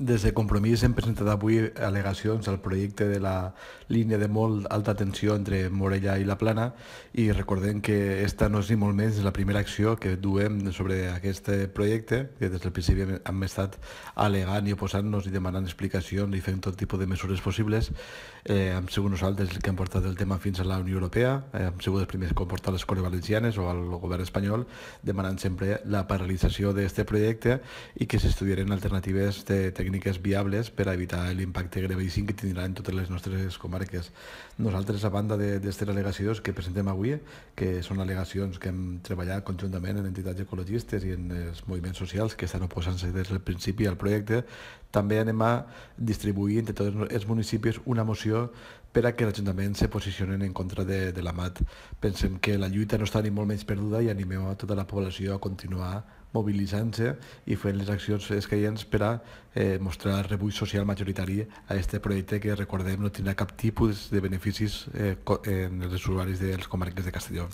Des de Compromís hem presentat avui al·legacions al projecte de la línia de molt alta tensió entre Morella i la Plana i recordem que esta no és ni molt menys la primera acció que duem sobre aquest projecte, que des del principi hem estat al·legant i oposant-nos i demanant explicacions i fent tot tipus de mesures possibles. Eh, hem sigut nosaltres els que hem portat el tema fins a la Unió Europea, eh, hem sigut els primers que hem portat les Corts Valencianes o al govern espanyol demanant sempre la paralització d'aquest projecte i que s'estudiaren alternatives de tecnologia tècniques viables per a evitar l'impacte gravíssim que tindrà en totes les nostres comarques. Nosaltres, a banda d'aquestes al·legacions que presentem avui, que són al·legacions que hem treballat conjuntament en entitats ecologistes i en els moviments socials que estan oposant-se des del principi al projecte, també anem a distribuir entre tots els municipis una moció per a que l'Ajuntament se posicionen en contra de, de la MAT. Pensem que la lluita no està ni molt menys perduda i animem a tota la població a continuar mobilitzant-se i fent les accions escaients per a eh, mostrar rebuig social majoritari a aquest projecte que, recordem, no tindrà cap tipus de beneficis eh, en els usuaris dels comarques de Castelló.